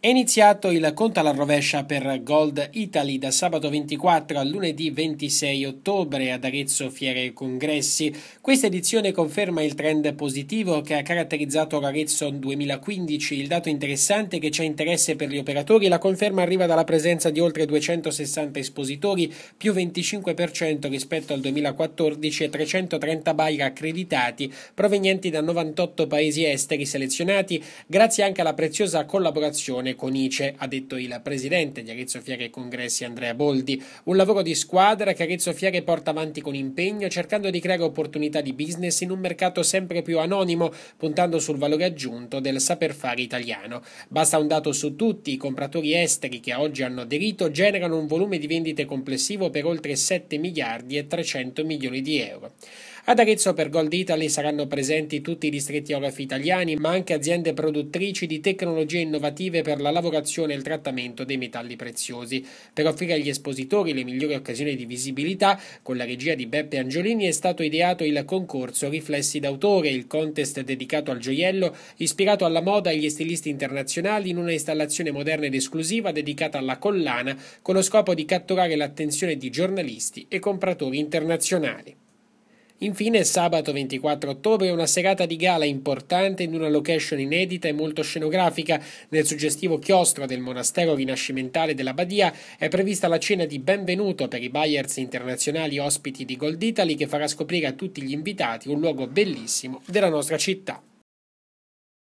È iniziato il conto alla rovescia per Gold Italy da sabato 24 a lunedì 26 ottobre ad Arezzo Fiere e Congressi. Questa edizione conferma il trend positivo che ha caratterizzato l'Arezzo 2015. Il dato interessante è che c'è interesse per gli operatori. La conferma arriva dalla presenza di oltre 260 espositori, più 25% rispetto al 2014 e 330 buyer accreditati provenienti da 98 paesi esteri selezionati, grazie anche alla preziosa collaborazione relazione con ICE, ha detto il presidente di Arezzo Fiere Congressi Andrea Boldi. Un lavoro di squadra che Arezzo Fiere porta avanti con impegno, cercando di creare opportunità di business in un mercato sempre più anonimo, puntando sul valore aggiunto del saper fare italiano. Basta un dato su tutti, i compratori esteri che oggi hanno aderito generano un volume di vendite complessivo per oltre 7 miliardi e 300 milioni di euro. Ad Arezzo per Gold Italy saranno presenti tutti i distretti OLAF italiani, ma anche aziende produttrici di tecnologie innovative per la lavorazione e il trattamento dei metalli preziosi. Per offrire agli espositori le migliori occasioni di visibilità, con la regia di Beppe Angiolini è stato ideato il concorso Riflessi d'autore, il contest dedicato al gioiello, ispirato alla moda e agli stilisti internazionali in una installazione moderna ed esclusiva dedicata alla collana, con lo scopo di catturare l'attenzione di giornalisti e compratori internazionali. Infine, sabato 24 ottobre, una serata di gala importante in una location inedita e molto scenografica. Nel suggestivo chiostro del monastero rinascimentale della Badia è prevista la cena di benvenuto per i buyers internazionali ospiti di Gold Italy che farà scoprire a tutti gli invitati un luogo bellissimo della nostra città.